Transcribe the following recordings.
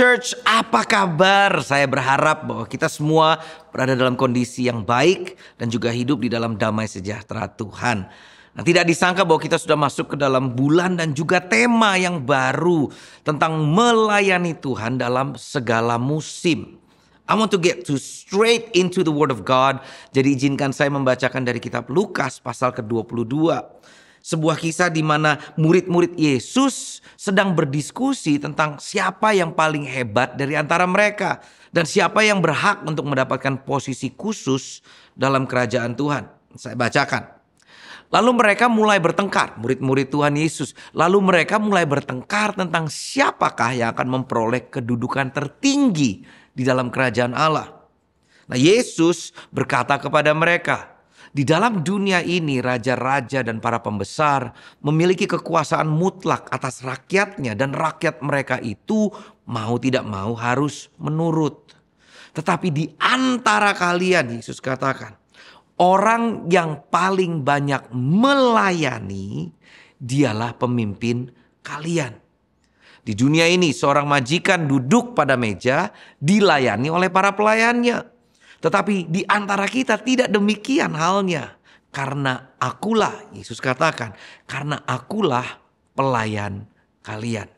Church, apa kabar? Saya berharap bahwa kita semua berada dalam kondisi yang baik dan juga hidup di dalam damai sejahtera Tuhan. Nah, tidak disangka bahwa kita sudah masuk ke dalam bulan dan juga tema yang baru tentang melayani Tuhan dalam segala musim. I want to get to straight into the word of God. Jadi izinkan saya membacakan dari kitab Lukas pasal ke-22 sebuah kisah di mana murid-murid Yesus sedang berdiskusi tentang siapa yang paling hebat dari antara mereka dan siapa yang berhak untuk mendapatkan posisi khusus dalam kerajaan Tuhan. Saya bacakan. Lalu mereka mulai bertengkar, murid-murid Tuhan Yesus. Lalu mereka mulai bertengkar tentang siapakah yang akan memperoleh kedudukan tertinggi di dalam kerajaan Allah. Nah, Yesus berkata kepada mereka, di dalam dunia ini raja-raja dan para pembesar memiliki kekuasaan mutlak atas rakyatnya dan rakyat mereka itu mau tidak mau harus menurut. Tetapi di antara kalian Yesus katakan, orang yang paling banyak melayani dialah pemimpin kalian. Di dunia ini seorang majikan duduk pada meja dilayani oleh para pelayannya. Tetapi di antara kita tidak demikian halnya. Karena akulah, Yesus katakan, karena akulah pelayan kalian.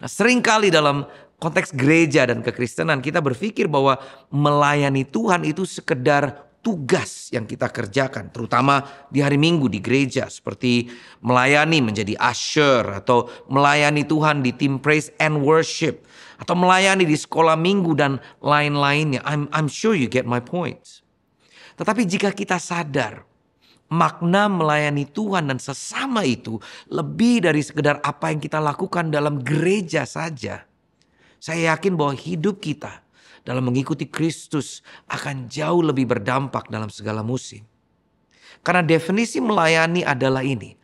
Nah seringkali dalam konteks gereja dan kekristenan kita berpikir bahwa melayani Tuhan itu sekedar tugas yang kita kerjakan, terutama di hari Minggu di gereja, seperti melayani menjadi usher atau melayani Tuhan di tim praise and worship, atau melayani di sekolah minggu dan lain-lainnya. I'm, I'm sure you get my point. Tetapi jika kita sadar makna melayani Tuhan dan sesama itu lebih dari sekedar apa yang kita lakukan dalam gereja saja. Saya yakin bahwa hidup kita dalam mengikuti Kristus akan jauh lebih berdampak dalam segala musim. Karena definisi melayani adalah ini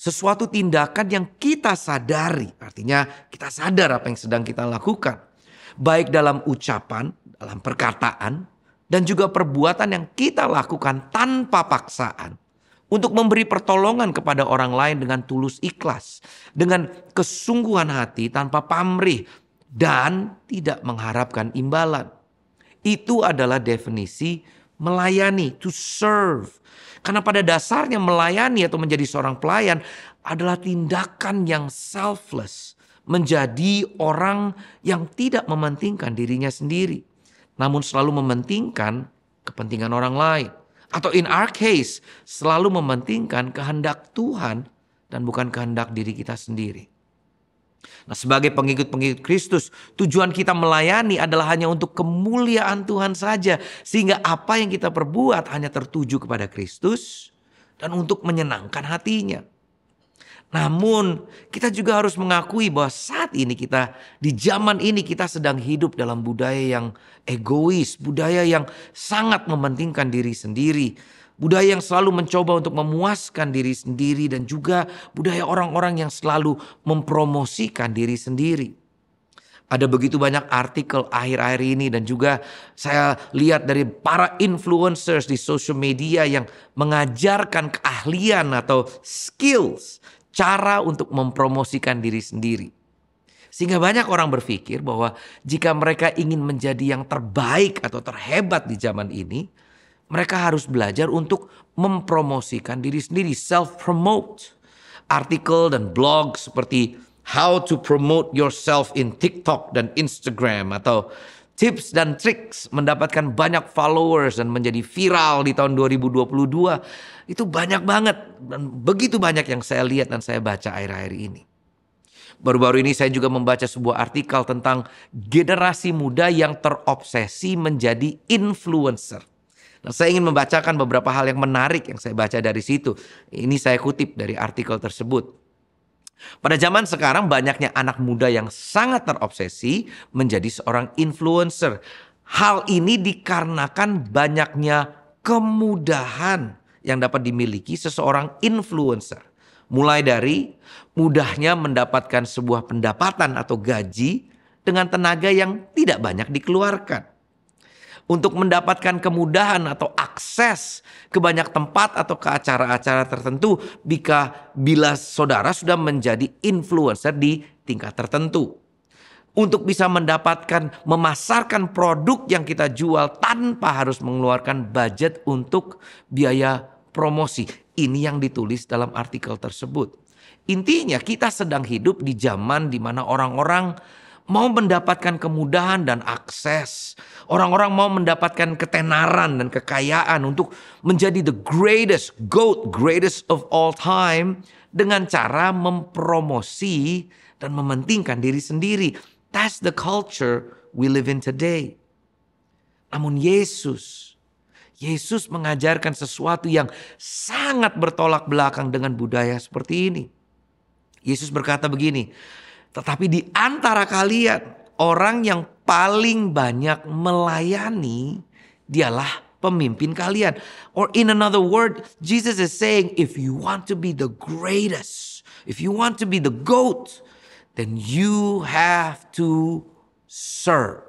sesuatu tindakan yang kita sadari. Artinya kita sadar apa yang sedang kita lakukan. Baik dalam ucapan, dalam perkataan, dan juga perbuatan yang kita lakukan tanpa paksaan. Untuk memberi pertolongan kepada orang lain dengan tulus ikhlas. Dengan kesungguhan hati tanpa pamrih. Dan tidak mengharapkan imbalan. Itu adalah definisi melayani, to serve. Karena pada dasarnya melayani atau menjadi seorang pelayan adalah tindakan yang selfless. Menjadi orang yang tidak mementingkan dirinya sendiri. Namun selalu mementingkan kepentingan orang lain. Atau in our case, selalu mementingkan kehendak Tuhan dan bukan kehendak diri kita sendiri. Nah, sebagai pengikut-pengikut Kristus, tujuan kita melayani adalah hanya untuk kemuliaan Tuhan saja, sehingga apa yang kita perbuat hanya tertuju kepada Kristus dan untuk menyenangkan hatinya. Namun, kita juga harus mengakui bahwa saat ini kita di zaman ini kita sedang hidup dalam budaya yang egois, budaya yang sangat mementingkan diri sendiri, budaya yang selalu mencoba untuk memuaskan diri sendiri dan juga budaya orang-orang yang selalu mempromosikan diri sendiri. Ada begitu banyak artikel akhir-akhir ini dan juga saya lihat dari para influencers di social media yang mengajarkan keahlian atau skills, cara untuk mempromosikan diri sendiri. Sehingga banyak orang berpikir bahwa jika mereka ingin menjadi yang terbaik atau terhebat di zaman ini, mereka harus belajar untuk mempromosikan diri sendiri, self promote. Artikel dan blog seperti how to promote yourself in TikTok dan Instagram atau tips dan tricks mendapatkan banyak followers dan menjadi viral di tahun 2022 itu banyak banget dan begitu banyak yang saya lihat dan saya baca akhir-akhir ini. Baru-baru ini saya juga membaca sebuah artikel tentang generasi muda yang terobsesi menjadi influencer. Nah, saya ingin membacakan beberapa hal yang menarik yang saya baca dari situ. Ini saya kutip dari artikel tersebut. Pada zaman sekarang banyaknya anak muda yang sangat terobsesi menjadi seorang influencer. Hal ini dikarenakan banyaknya kemudahan yang dapat dimiliki seseorang influencer. Mulai dari mudahnya mendapatkan sebuah pendapatan atau gaji dengan tenaga yang tidak banyak dikeluarkan untuk mendapatkan kemudahan atau akses ke banyak tempat atau ke acara-acara tertentu jika bila saudara sudah menjadi influencer di tingkat tertentu. Untuk bisa mendapatkan memasarkan produk yang kita jual tanpa harus mengeluarkan budget untuk biaya promosi. Ini yang ditulis dalam artikel tersebut. Intinya kita sedang hidup di zaman di mana orang-orang mau mendapatkan kemudahan dan akses. Orang-orang mau mendapatkan ketenaran dan kekayaan untuk menjadi the greatest goat, greatest of all time dengan cara mempromosi dan mementingkan diri sendiri. That's the culture we live in today. Namun Yesus, Yesus mengajarkan sesuatu yang sangat bertolak belakang dengan budaya seperti ini. Yesus berkata begini, tetapi di antara kalian orang yang paling banyak melayani dialah pemimpin kalian. Or in another word, Jesus is saying if you want to be the greatest, if you want to be the goat, then you have to serve.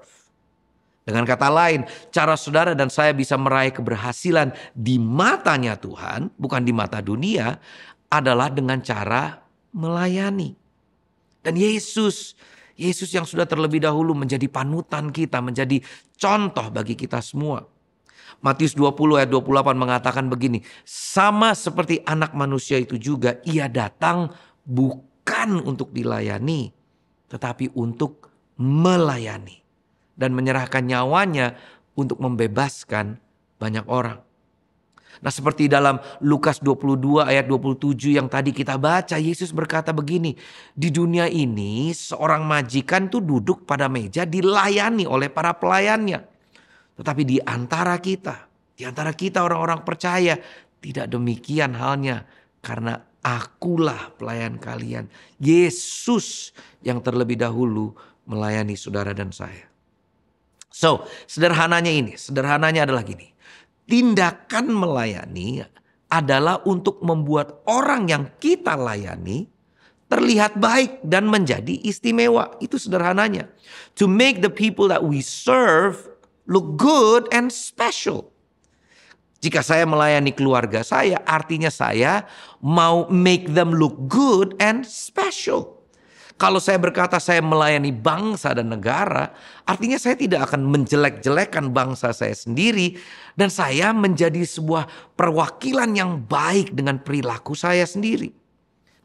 Dengan kata lain, cara saudara dan saya bisa meraih keberhasilan di matanya Tuhan, bukan di mata dunia, adalah dengan cara melayani. Dan Yesus, Yesus yang sudah terlebih dahulu menjadi panutan kita, menjadi contoh bagi kita semua. Matius 20 ayat 28 mengatakan begini, sama seperti anak manusia itu juga ia datang bukan untuk dilayani, tetapi untuk melayani dan menyerahkan nyawanya untuk membebaskan banyak orang. Nah seperti dalam Lukas 22 ayat 27 yang tadi kita baca Yesus berkata begini. Di dunia ini seorang majikan tuh duduk pada meja dilayani oleh para pelayannya. Tetapi di antara kita, di antara kita orang-orang percaya tidak demikian halnya. Karena akulah pelayan kalian. Yesus yang terlebih dahulu melayani saudara dan saya. So, sederhananya ini, sederhananya adalah gini tindakan melayani adalah untuk membuat orang yang kita layani terlihat baik dan menjadi istimewa. Itu sederhananya. To make the people that we serve look good and special. Jika saya melayani keluarga saya, artinya saya mau make them look good and special. Kalau saya berkata saya melayani bangsa dan negara, artinya saya tidak akan menjelek-jelekan bangsa saya sendiri dan saya menjadi sebuah perwakilan yang baik dengan perilaku saya sendiri.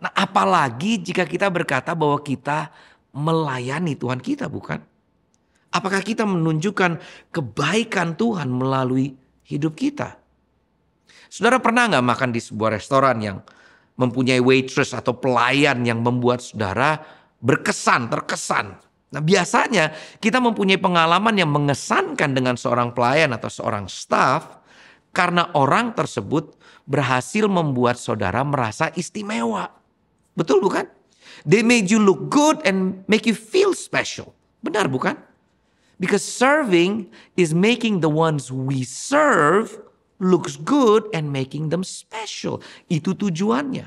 Nah, apalagi jika kita berkata bahwa kita melayani Tuhan kita, bukan? Apakah kita menunjukkan kebaikan Tuhan melalui hidup kita? Saudara pernah nggak makan di sebuah restoran yang mempunyai waitress atau pelayan yang membuat saudara berkesan, terkesan. Nah, biasanya kita mempunyai pengalaman yang mengesankan dengan seorang pelayan atau seorang staff karena orang tersebut berhasil membuat saudara merasa istimewa. Betul bukan? They made you look good and make you feel special. Benar bukan? Because serving is making the ones we serve looks good and making them special. Itu tujuannya.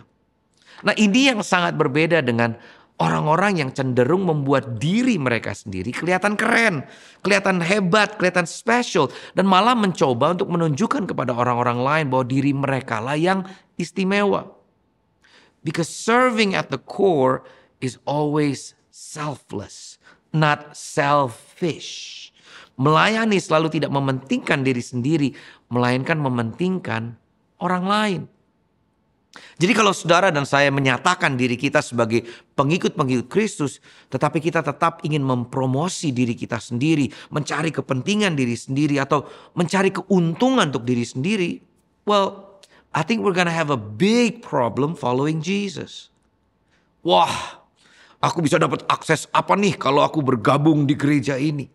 Nah, ini yang sangat berbeda dengan Orang-orang yang cenderung membuat diri mereka sendiri kelihatan keren, kelihatan hebat, kelihatan special, dan malah mencoba untuk menunjukkan kepada orang-orang lain bahwa diri mereka lah yang istimewa. Because serving at the core is always selfless, not selfish. Melayani selalu tidak mementingkan diri sendiri, melainkan mementingkan orang lain. Jadi kalau saudara dan saya menyatakan diri kita sebagai pengikut-pengikut Kristus, tetapi kita tetap ingin mempromosi diri kita sendiri, mencari kepentingan diri sendiri atau mencari keuntungan untuk diri sendiri, well, I think we're gonna have a big problem following Jesus. Wah, aku bisa dapat akses apa nih kalau aku bergabung di gereja ini?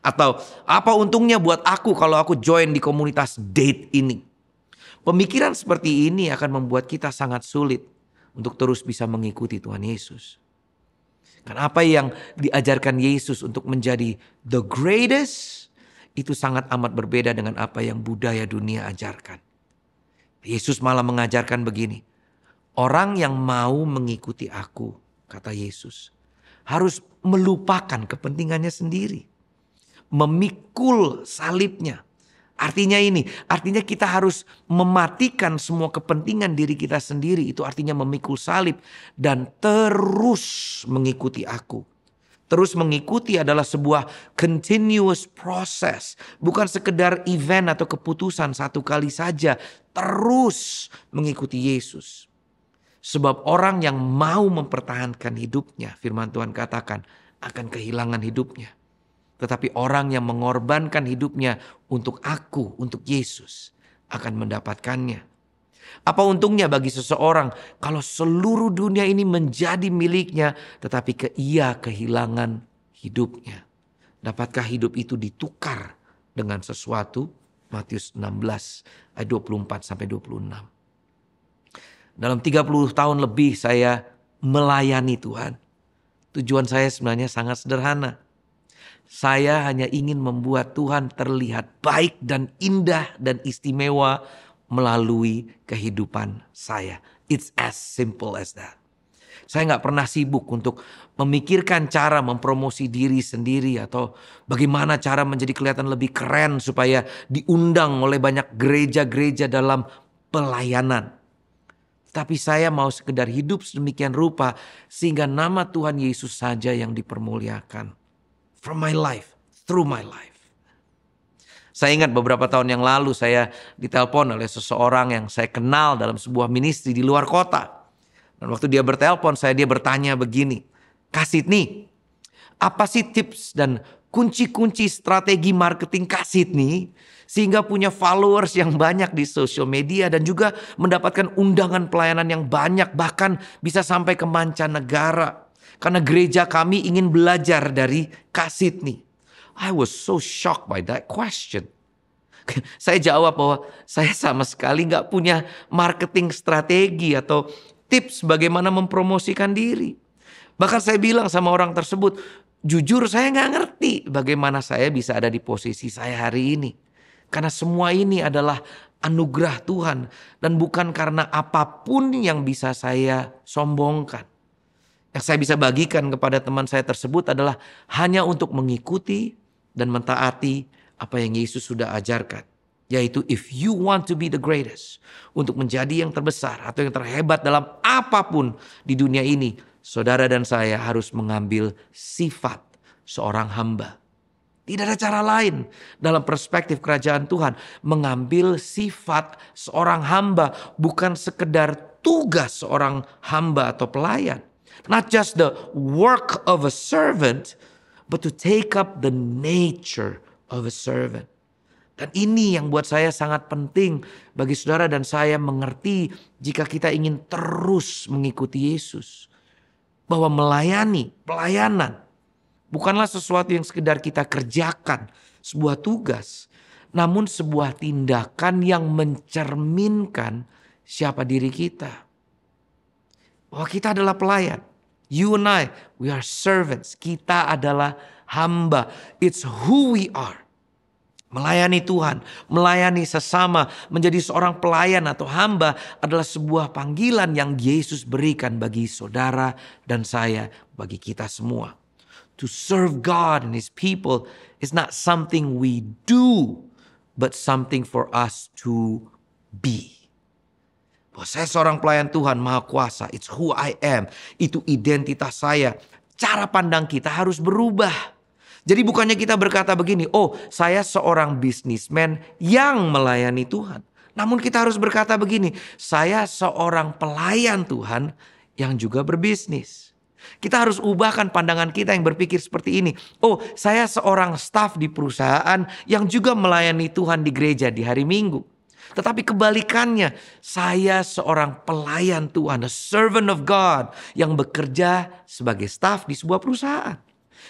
Atau apa untungnya buat aku kalau aku join di komunitas date ini? Pemikiran seperti ini akan membuat kita sangat sulit untuk terus bisa mengikuti Tuhan Yesus. Karena apa yang diajarkan Yesus untuk menjadi the greatest itu sangat amat berbeda dengan apa yang budaya dunia ajarkan. Yesus malah mengajarkan begini. Orang yang mau mengikuti aku, kata Yesus, harus melupakan kepentingannya sendiri. Memikul salibnya Artinya ini, artinya kita harus mematikan semua kepentingan diri kita sendiri. Itu artinya memikul salib dan terus mengikuti aku. Terus mengikuti adalah sebuah continuous process. Bukan sekedar event atau keputusan satu kali saja. Terus mengikuti Yesus. Sebab orang yang mau mempertahankan hidupnya, firman Tuhan katakan, akan kehilangan hidupnya. Tetapi orang yang mengorbankan hidupnya untuk aku, untuk Yesus akan mendapatkannya. Apa untungnya bagi seseorang kalau seluruh dunia ini menjadi miliknya tetapi ke ia kehilangan hidupnya. Dapatkah hidup itu ditukar dengan sesuatu? Matius 16 ayat 24 sampai 26. Dalam 30 tahun lebih saya melayani Tuhan. Tujuan saya sebenarnya sangat sederhana. Saya hanya ingin membuat Tuhan terlihat baik dan indah dan istimewa melalui kehidupan saya. It's as simple as that. Saya nggak pernah sibuk untuk memikirkan cara mempromosi diri sendiri atau bagaimana cara menjadi kelihatan lebih keren supaya diundang oleh banyak gereja-gereja dalam pelayanan. Tapi saya mau sekedar hidup sedemikian rupa sehingga nama Tuhan Yesus saja yang dipermuliakan from my life, through my life. Saya ingat beberapa tahun yang lalu saya ditelepon oleh seseorang yang saya kenal dalam sebuah ministry di luar kota. Dan waktu dia bertelepon saya dia bertanya begini, Kasih nih, apa sih tips dan kunci-kunci strategi marketing Kasih nih sehingga punya followers yang banyak di sosial media dan juga mendapatkan undangan pelayanan yang banyak bahkan bisa sampai ke mancanegara. Karena gereja kami ingin belajar dari kasih ini. I was so shocked by that question. saya jawab bahwa saya sama sekali nggak punya marketing strategi atau tips bagaimana mempromosikan diri. Bahkan saya bilang sama orang tersebut, jujur saya nggak ngerti bagaimana saya bisa ada di posisi saya hari ini. Karena semua ini adalah anugerah Tuhan dan bukan karena apapun yang bisa saya sombongkan yang saya bisa bagikan kepada teman saya tersebut adalah hanya untuk mengikuti dan mentaati apa yang Yesus sudah ajarkan. Yaitu if you want to be the greatest. Untuk menjadi yang terbesar atau yang terhebat dalam apapun di dunia ini. Saudara dan saya harus mengambil sifat seorang hamba. Tidak ada cara lain dalam perspektif kerajaan Tuhan. Mengambil sifat seorang hamba bukan sekedar tugas seorang hamba atau pelayan Not just the work of a servant, but to take up the nature of a servant. Dan ini yang buat saya sangat penting bagi saudara dan saya mengerti jika kita ingin terus mengikuti Yesus. Bahwa melayani, pelayanan bukanlah sesuatu yang sekedar kita kerjakan, sebuah tugas. Namun sebuah tindakan yang mencerminkan siapa diri kita bahwa kita adalah pelayan. You and I, we are servants. Kita adalah hamba. It's who we are. Melayani Tuhan, melayani sesama, menjadi seorang pelayan atau hamba adalah sebuah panggilan yang Yesus berikan bagi saudara dan saya, bagi kita semua. To serve God and His people is not something we do, but something for us to be. Bahwa saya seorang pelayan Tuhan Maha Kuasa. It's who I am. Itu identitas saya. Cara pandang kita harus berubah. Jadi bukannya kita berkata begini, oh saya seorang bisnismen yang melayani Tuhan. Namun kita harus berkata begini, saya seorang pelayan Tuhan yang juga berbisnis. Kita harus ubahkan pandangan kita yang berpikir seperti ini. Oh, saya seorang staf di perusahaan yang juga melayani Tuhan di gereja di hari Minggu. Tetapi kebalikannya, saya seorang pelayan Tuhan, a servant of God yang bekerja sebagai staf di sebuah perusahaan.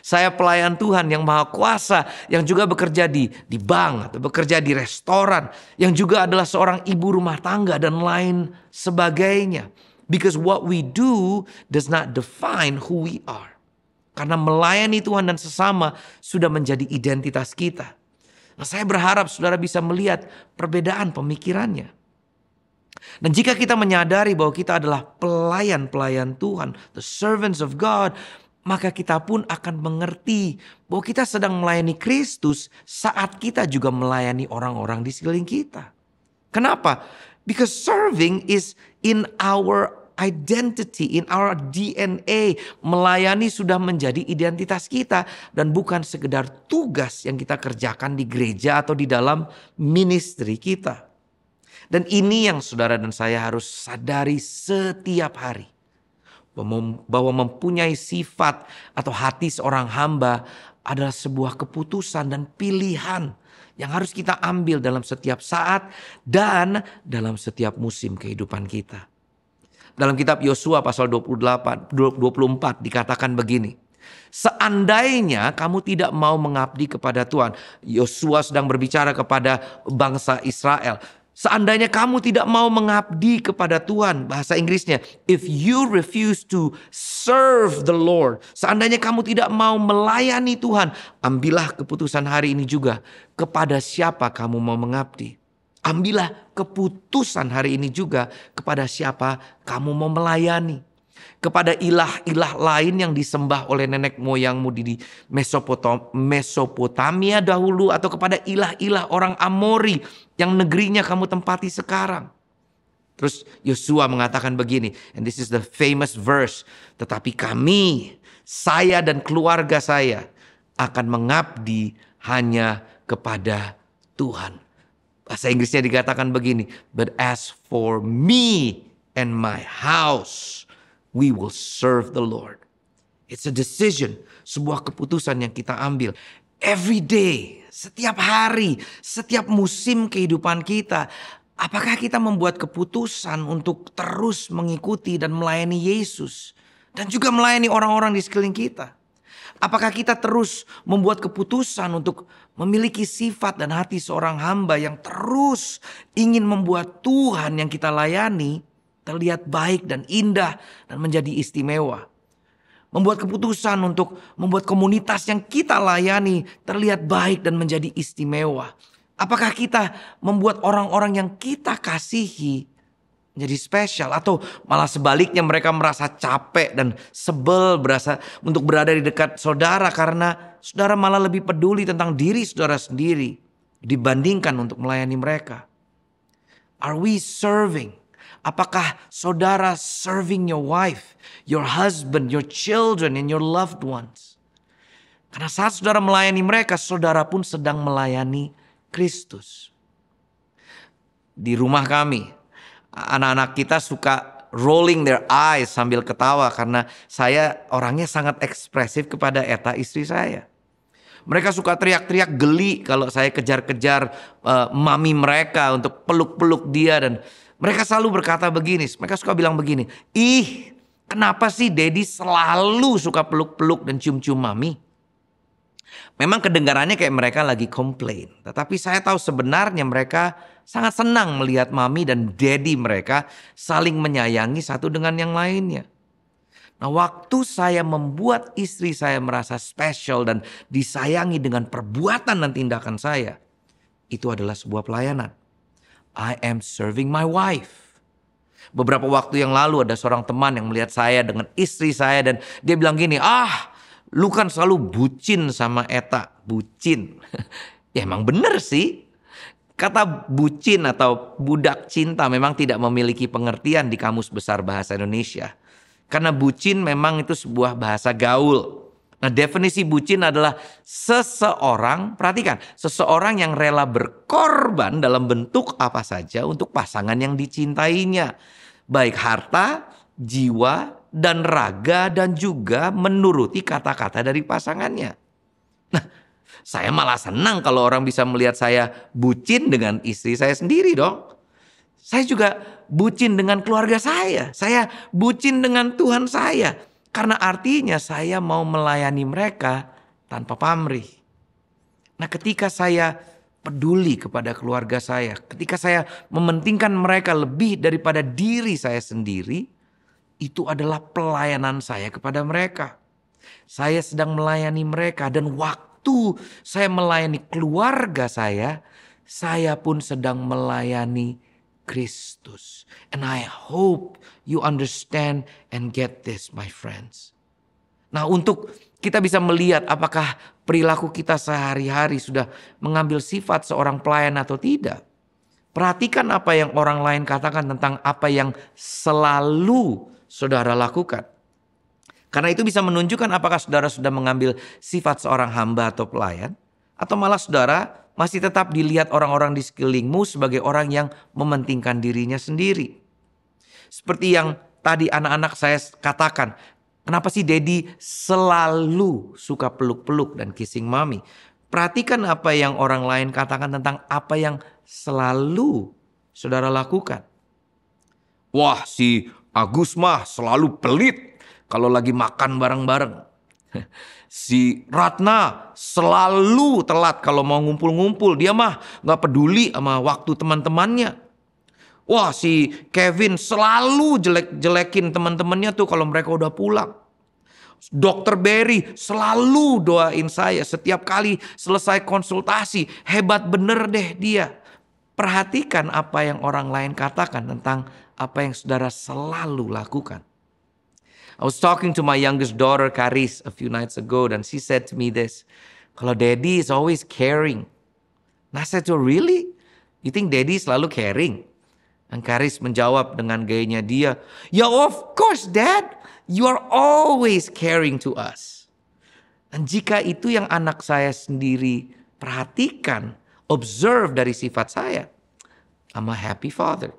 Saya pelayan Tuhan yang maha kuasa, yang juga bekerja di, di bank atau bekerja di restoran, yang juga adalah seorang ibu rumah tangga dan lain sebagainya. Because what we do does not define who we are. Karena melayani Tuhan dan sesama sudah menjadi identitas kita. Nah, saya berharap saudara bisa melihat perbedaan pemikirannya. Dan jika kita menyadari bahwa kita adalah pelayan-pelayan Tuhan, the servants of God, maka kita pun akan mengerti bahwa kita sedang melayani Kristus saat kita juga melayani orang-orang di sekeliling kita. Kenapa? Because serving is in our identity, in our DNA. Melayani sudah menjadi identitas kita dan bukan sekedar tugas yang kita kerjakan di gereja atau di dalam ministry kita. Dan ini yang saudara dan saya harus sadari setiap hari. Bahwa mempunyai sifat atau hati seorang hamba adalah sebuah keputusan dan pilihan yang harus kita ambil dalam setiap saat dan dalam setiap musim kehidupan kita. Dalam kitab Yosua pasal 28 24 dikatakan begini. Seandainya kamu tidak mau mengabdi kepada Tuhan, Yosua sedang berbicara kepada bangsa Israel. Seandainya kamu tidak mau mengabdi kepada Tuhan, bahasa Inggrisnya, if you refuse to serve the Lord, seandainya kamu tidak mau melayani Tuhan, ambillah keputusan hari ini juga kepada siapa kamu mau mengabdi. Ambillah keputusan hari ini juga kepada siapa kamu mau melayani. Kepada ilah-ilah lain yang disembah oleh nenek moyangmu di Mesopotamia dahulu atau kepada ilah-ilah orang Amori yang negerinya kamu tempati sekarang. Terus Yosua mengatakan begini, and this is the famous verse, tetapi kami, saya dan keluarga saya akan mengabdi hanya kepada Tuhan. Bahasa Inggrisnya dikatakan begini, but as for me and my house, we will serve the Lord. It's a decision, sebuah keputusan yang kita ambil. Every day, setiap hari, setiap musim kehidupan kita, apakah kita membuat keputusan untuk terus mengikuti dan melayani Yesus dan juga melayani orang-orang di sekeliling kita? Apakah kita terus membuat keputusan untuk memiliki sifat dan hati seorang hamba yang terus ingin membuat Tuhan yang kita layani terlihat baik dan indah dan menjadi istimewa? Membuat keputusan untuk membuat komunitas yang kita layani terlihat baik dan menjadi istimewa. Apakah kita membuat orang-orang yang kita kasihi jadi spesial atau malah sebaliknya mereka merasa capek dan sebel berasa untuk berada di dekat saudara karena saudara malah lebih peduli tentang diri saudara sendiri dibandingkan untuk melayani mereka. Are we serving? Apakah saudara serving your wife, your husband, your children and your loved ones? Karena saat saudara melayani mereka, saudara pun sedang melayani Kristus. Di rumah kami, anak-anak kita suka rolling their eyes sambil ketawa karena saya orangnya sangat ekspresif kepada Eta istri saya. Mereka suka teriak-teriak geli kalau saya kejar-kejar uh, mami mereka untuk peluk-peluk dia dan mereka selalu berkata begini, mereka suka bilang begini, "Ih, kenapa sih Dedi selalu suka peluk-peluk dan cium-cium mami?" Memang kedengarannya kayak mereka lagi komplain. Tetapi saya tahu sebenarnya mereka sangat senang melihat mami dan daddy mereka saling menyayangi satu dengan yang lainnya. Nah waktu saya membuat istri saya merasa spesial dan disayangi dengan perbuatan dan tindakan saya. Itu adalah sebuah pelayanan. I am serving my wife. Beberapa waktu yang lalu ada seorang teman yang melihat saya dengan istri saya dan dia bilang gini, ah Lu kan selalu bucin sama Eta, bucin. ya emang bener sih. Kata bucin atau budak cinta memang tidak memiliki pengertian di Kamus Besar Bahasa Indonesia. Karena bucin memang itu sebuah bahasa gaul. Nah definisi bucin adalah seseorang, perhatikan, seseorang yang rela berkorban dalam bentuk apa saja untuk pasangan yang dicintainya. Baik harta, jiwa, dan raga dan juga menuruti kata-kata dari pasangannya. Nah, saya malah senang kalau orang bisa melihat saya bucin dengan istri saya sendiri dong. Saya juga bucin dengan keluarga saya. Saya bucin dengan Tuhan saya. Karena artinya saya mau melayani mereka tanpa pamrih. Nah ketika saya peduli kepada keluarga saya, ketika saya mementingkan mereka lebih daripada diri saya sendiri, itu adalah pelayanan saya kepada mereka. Saya sedang melayani mereka dan waktu saya melayani keluarga saya, saya pun sedang melayani Kristus. And I hope you understand and get this my friends. Nah, untuk kita bisa melihat apakah perilaku kita sehari-hari sudah mengambil sifat seorang pelayan atau tidak. Perhatikan apa yang orang lain katakan tentang apa yang selalu saudara lakukan. Karena itu bisa menunjukkan apakah saudara sudah mengambil sifat seorang hamba atau pelayan. Atau malah saudara masih tetap dilihat orang-orang di sekelilingmu sebagai orang yang mementingkan dirinya sendiri. Seperti yang tadi anak-anak saya katakan, kenapa sih Dedi selalu suka peluk-peluk dan kissing mami? Perhatikan apa yang orang lain katakan tentang apa yang selalu saudara lakukan. Wah si Agus mah selalu pelit kalau lagi makan bareng-bareng. Si Ratna selalu telat kalau mau ngumpul-ngumpul. Dia mah gak peduli sama waktu teman-temannya. Wah si Kevin selalu jelek-jelekin teman-temannya tuh kalau mereka udah pulang. Dokter Barry selalu doain saya setiap kali selesai konsultasi. Hebat bener deh dia. Perhatikan apa yang orang lain katakan tentang apa yang saudara selalu lakukan. I was talking to my youngest daughter Karis a few nights ago and she said to me this, kalau daddy is always caring. nah saya said really? You think daddy selalu caring? Dan Karis menjawab dengan gayanya dia, ya of course dad, you are always caring to us. Dan jika itu yang anak saya sendiri perhatikan, observe dari sifat saya, I'm a happy father.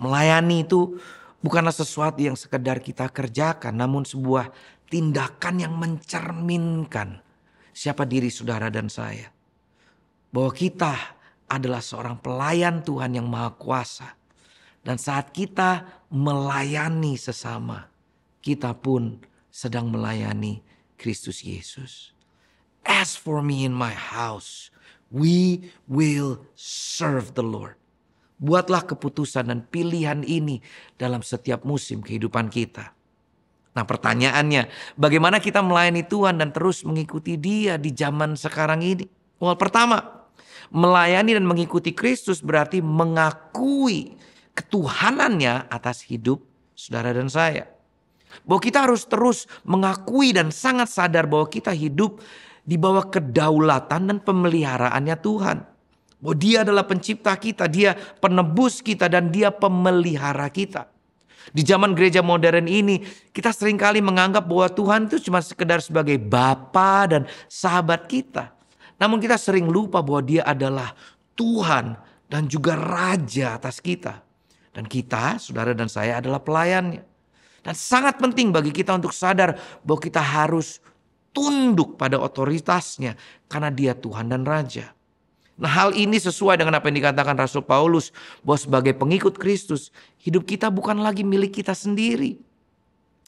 Melayani itu bukanlah sesuatu yang sekedar kita kerjakan, namun sebuah tindakan yang mencerminkan siapa diri saudara dan saya. Bahwa kita adalah seorang pelayan Tuhan yang maha kuasa. Dan saat kita melayani sesama, kita pun sedang melayani Kristus Yesus. As for me in my house, we will serve the Lord. Buatlah keputusan dan pilihan ini dalam setiap musim kehidupan kita. Nah pertanyaannya, bagaimana kita melayani Tuhan dan terus mengikuti dia di zaman sekarang ini? Well pertama, melayani dan mengikuti Kristus berarti mengakui ketuhanannya atas hidup saudara dan saya. Bahwa kita harus terus mengakui dan sangat sadar bahwa kita hidup di bawah kedaulatan dan pemeliharaannya Tuhan. Bahwa dia adalah pencipta kita, dia penebus kita dan dia pemelihara kita. Di zaman gereja modern ini kita seringkali menganggap bahwa Tuhan itu cuma sekedar sebagai Bapa dan sahabat kita. Namun kita sering lupa bahwa dia adalah Tuhan dan juga Raja atas kita. Dan kita, saudara dan saya adalah pelayannya. Dan sangat penting bagi kita untuk sadar bahwa kita harus tunduk pada otoritasnya karena dia Tuhan dan Raja. Nah, hal ini sesuai dengan apa yang dikatakan Rasul Paulus bahwa sebagai pengikut Kristus, hidup kita bukan lagi milik kita sendiri.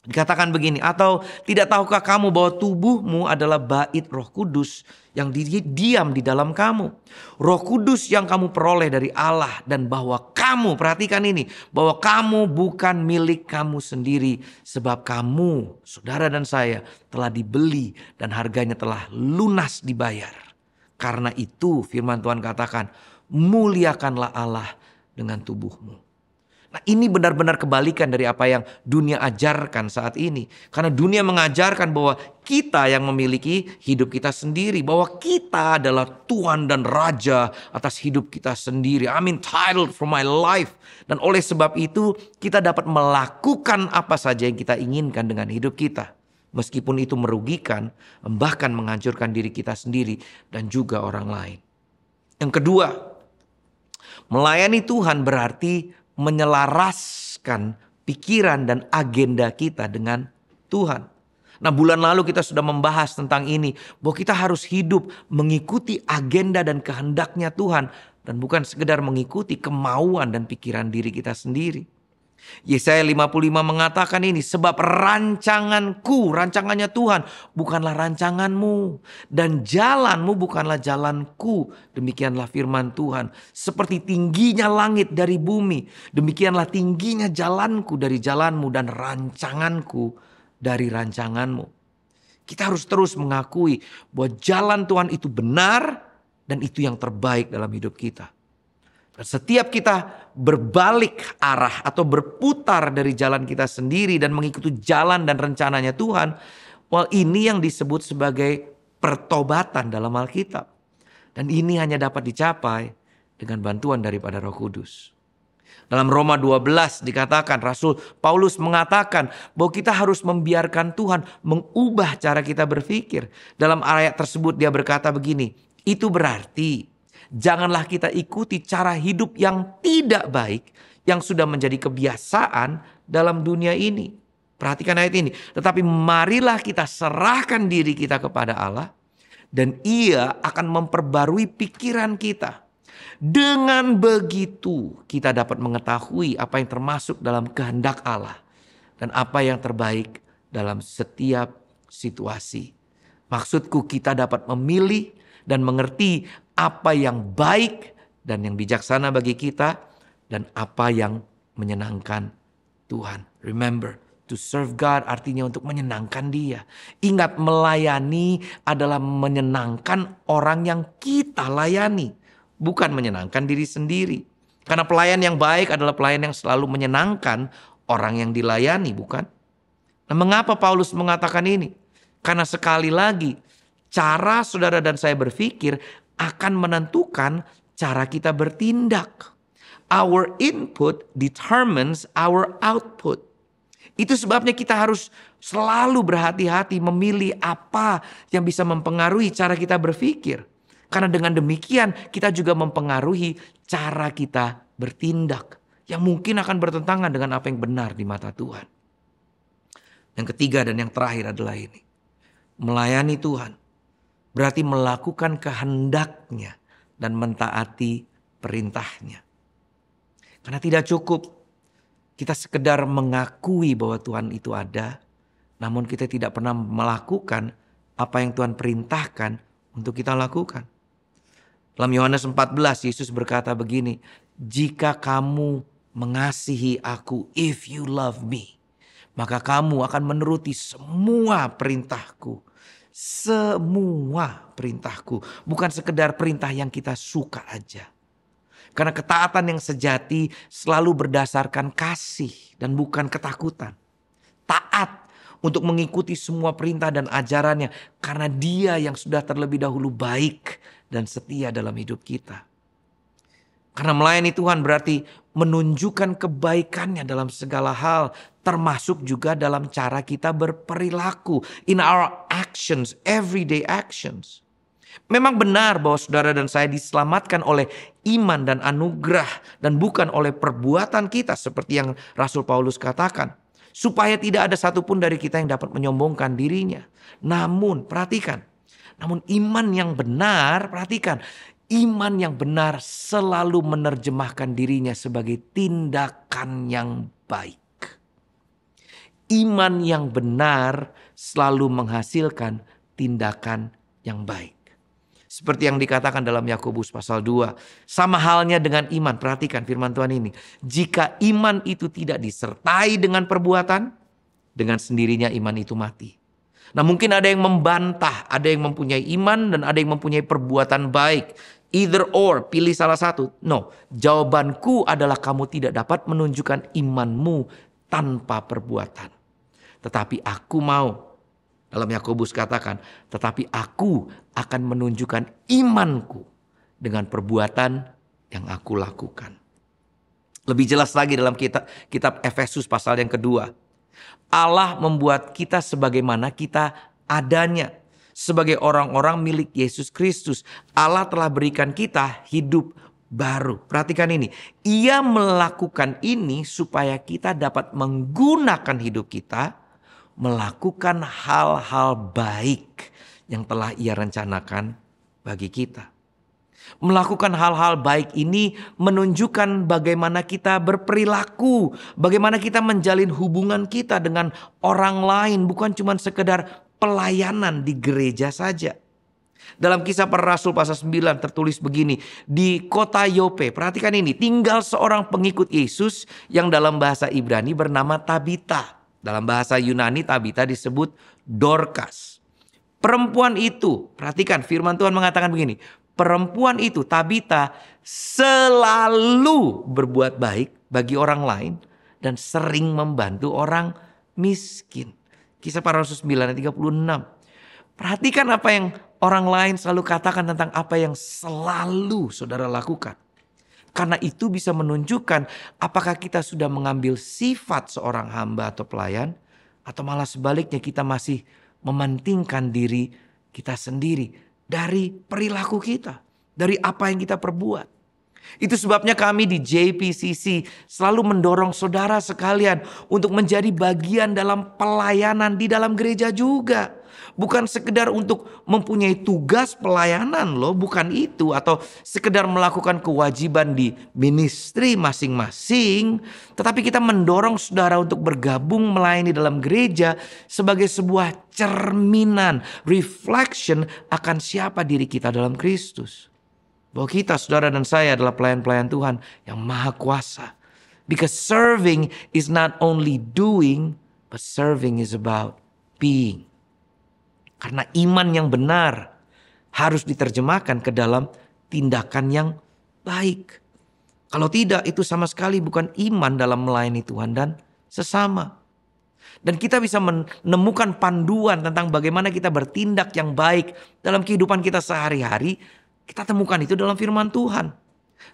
Dikatakan begini, atau tidak tahukah kamu bahwa tubuhmu adalah bait Roh Kudus yang diam di dalam kamu? Roh Kudus yang kamu peroleh dari Allah dan bahwa kamu, perhatikan ini, bahwa kamu bukan milik kamu sendiri sebab kamu, saudara dan saya telah dibeli dan harganya telah lunas dibayar. Karena itu firman Tuhan katakan, muliakanlah Allah dengan tubuhmu. Nah ini benar-benar kebalikan dari apa yang dunia ajarkan saat ini. Karena dunia mengajarkan bahwa kita yang memiliki hidup kita sendiri. Bahwa kita adalah Tuhan dan Raja atas hidup kita sendiri. I'm entitled for my life. Dan oleh sebab itu kita dapat melakukan apa saja yang kita inginkan dengan hidup kita meskipun itu merugikan, bahkan menghancurkan diri kita sendiri dan juga orang lain. Yang kedua, melayani Tuhan berarti menyelaraskan pikiran dan agenda kita dengan Tuhan. Nah, bulan lalu kita sudah membahas tentang ini bahwa kita harus hidup mengikuti agenda dan kehendaknya Tuhan dan bukan sekedar mengikuti kemauan dan pikiran diri kita sendiri. Yesaya 55 mengatakan ini, sebab rancanganku, rancangannya Tuhan, bukanlah rancanganmu. Dan jalanmu bukanlah jalanku. Demikianlah firman Tuhan. Seperti tingginya langit dari bumi, demikianlah tingginya jalanku dari jalanmu dan rancanganku dari rancanganmu. Kita harus terus mengakui bahwa jalan Tuhan itu benar dan itu yang terbaik dalam hidup kita. Setiap kita berbalik arah atau berputar dari jalan kita sendiri dan mengikuti jalan dan rencananya Tuhan, well ini yang disebut sebagai pertobatan dalam Alkitab. Dan ini hanya dapat dicapai dengan bantuan daripada Roh Kudus. Dalam Roma 12 dikatakan Rasul Paulus mengatakan bahwa kita harus membiarkan Tuhan mengubah cara kita berpikir. Dalam ayat tersebut dia berkata begini, itu berarti janganlah kita ikuti cara hidup yang tidak baik yang sudah menjadi kebiasaan dalam dunia ini. Perhatikan ayat ini. Tetapi marilah kita serahkan diri kita kepada Allah dan ia akan memperbarui pikiran kita. Dengan begitu kita dapat mengetahui apa yang termasuk dalam kehendak Allah dan apa yang terbaik dalam setiap situasi. Maksudku kita dapat memilih dan mengerti apa yang baik dan yang bijaksana bagi kita dan apa yang menyenangkan Tuhan. Remember, to serve God artinya untuk menyenangkan dia. Ingat melayani adalah menyenangkan orang yang kita layani, bukan menyenangkan diri sendiri. Karena pelayan yang baik adalah pelayan yang selalu menyenangkan orang yang dilayani, bukan? Nah, mengapa Paulus mengatakan ini? Karena sekali lagi, cara saudara dan saya berpikir akan menentukan cara kita bertindak. Our input determines our output. Itu sebabnya kita harus selalu berhati-hati memilih apa yang bisa mempengaruhi cara kita berpikir. Karena dengan demikian kita juga mempengaruhi cara kita bertindak. Yang mungkin akan bertentangan dengan apa yang benar di mata Tuhan. Yang ketiga dan yang terakhir adalah ini. Melayani Tuhan berarti melakukan kehendaknya dan mentaati perintahnya. Karena tidak cukup kita sekedar mengakui bahwa Tuhan itu ada, namun kita tidak pernah melakukan apa yang Tuhan perintahkan untuk kita lakukan. Dalam Yohanes 14 Yesus berkata begini, "Jika kamu mengasihi aku, if you love me, maka kamu akan menuruti semua perintahku semua perintahku. Bukan sekedar perintah yang kita suka aja. Karena ketaatan yang sejati selalu berdasarkan kasih dan bukan ketakutan. Taat untuk mengikuti semua perintah dan ajarannya karena dia yang sudah terlebih dahulu baik dan setia dalam hidup kita. Karena melayani Tuhan berarti menunjukkan kebaikannya dalam segala hal, termasuk juga dalam cara kita berperilaku. In our actions, everyday actions. Memang benar bahwa saudara dan saya diselamatkan oleh iman dan anugerah dan bukan oleh perbuatan kita seperti yang Rasul Paulus katakan. Supaya tidak ada satupun dari kita yang dapat menyombongkan dirinya. Namun perhatikan, namun iman yang benar perhatikan Iman yang benar selalu menerjemahkan dirinya sebagai tindakan yang baik. Iman yang benar selalu menghasilkan tindakan yang baik. Seperti yang dikatakan dalam Yakobus pasal 2. Sama halnya dengan iman. Perhatikan firman Tuhan ini. Jika iman itu tidak disertai dengan perbuatan, dengan sendirinya iman itu mati. Nah mungkin ada yang membantah, ada yang mempunyai iman dan ada yang mempunyai perbuatan baik. Either or, pilih salah satu. No, jawabanku adalah kamu tidak dapat menunjukkan imanmu tanpa perbuatan. Tetapi aku mau, dalam Yakobus katakan, tetapi aku akan menunjukkan imanku dengan perbuatan yang aku lakukan. Lebih jelas lagi dalam kitab, kitab Efesus pasal yang kedua. Allah membuat kita sebagaimana kita adanya. Sebagai orang-orang milik Yesus Kristus, Allah telah berikan kita hidup baru. Perhatikan ini, Ia melakukan ini supaya kita dapat menggunakan hidup kita melakukan hal-hal baik yang telah Ia rencanakan bagi kita. Melakukan hal-hal baik ini menunjukkan bagaimana kita berperilaku, bagaimana kita menjalin hubungan kita dengan orang lain, bukan cuma sekedar pelayanan di gereja saja. Dalam kisah para rasul pasal 9 tertulis begini, di kota Yope, perhatikan ini, tinggal seorang pengikut Yesus yang dalam bahasa Ibrani bernama Tabita. Dalam bahasa Yunani Tabita disebut Dorcas. Perempuan itu, perhatikan firman Tuhan mengatakan begini, perempuan itu Tabita selalu berbuat baik bagi orang lain dan sering membantu orang miskin. Kisah para Rasul 9 36. Perhatikan apa yang orang lain selalu katakan tentang apa yang selalu saudara lakukan. Karena itu bisa menunjukkan apakah kita sudah mengambil sifat seorang hamba atau pelayan atau malah sebaliknya kita masih mementingkan diri kita sendiri dari perilaku kita, dari apa yang kita perbuat. Itu sebabnya kami di JPCC selalu mendorong saudara sekalian untuk menjadi bagian dalam pelayanan di dalam gereja juga. Bukan sekedar untuk mempunyai tugas pelayanan loh, bukan itu. Atau sekedar melakukan kewajiban di ministry masing-masing. Tetapi kita mendorong saudara untuk bergabung melayani dalam gereja sebagai sebuah cerminan, reflection akan siapa diri kita dalam Kristus. Bahwa kita saudara dan saya adalah pelayan-pelayan Tuhan yang maha kuasa. Because serving is not only doing, but serving is about being. Karena iman yang benar harus diterjemahkan ke dalam tindakan yang baik. Kalau tidak itu sama sekali bukan iman dalam melayani Tuhan dan sesama. Dan kita bisa menemukan panduan tentang bagaimana kita bertindak yang baik dalam kehidupan kita sehari-hari. Kita temukan itu dalam firman Tuhan.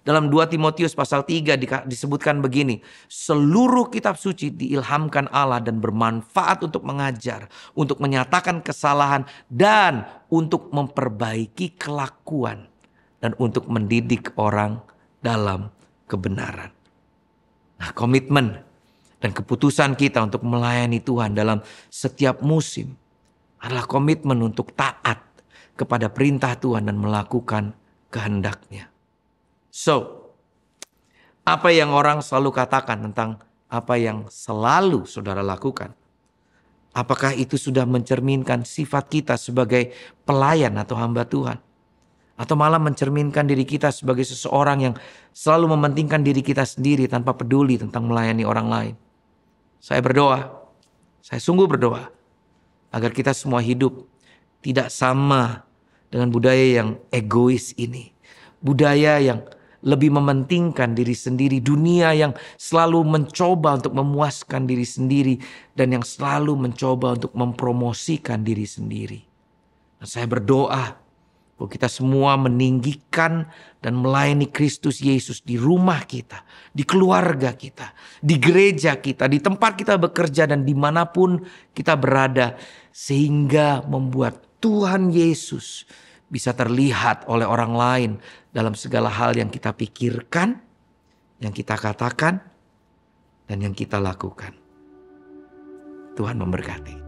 Dalam 2 Timotius pasal 3 disebutkan begini, seluruh kitab suci diilhamkan Allah dan bermanfaat untuk mengajar, untuk menyatakan kesalahan dan untuk memperbaiki kelakuan dan untuk mendidik orang dalam kebenaran. Nah, komitmen dan keputusan kita untuk melayani Tuhan dalam setiap musim adalah komitmen untuk taat kepada perintah Tuhan dan melakukan kehendaknya. So, apa yang orang selalu katakan tentang apa yang selalu saudara lakukan? Apakah itu sudah mencerminkan sifat kita sebagai pelayan atau hamba Tuhan? Atau malah mencerminkan diri kita sebagai seseorang yang selalu mementingkan diri kita sendiri tanpa peduli tentang melayani orang lain. Saya berdoa, saya sungguh berdoa agar kita semua hidup tidak sama dengan budaya yang egois ini. Budaya yang lebih mementingkan diri sendiri, dunia yang selalu mencoba untuk memuaskan diri sendiri dan yang selalu mencoba untuk mempromosikan diri sendiri. Dan saya berdoa bahwa kita semua meninggikan dan melayani Kristus Yesus di rumah kita, di keluarga kita, di gereja kita, di tempat kita bekerja dan dimanapun kita berada sehingga membuat Tuhan Yesus bisa terlihat oleh orang lain dalam segala hal yang kita pikirkan, yang kita katakan, dan yang kita lakukan. Tuhan memberkati.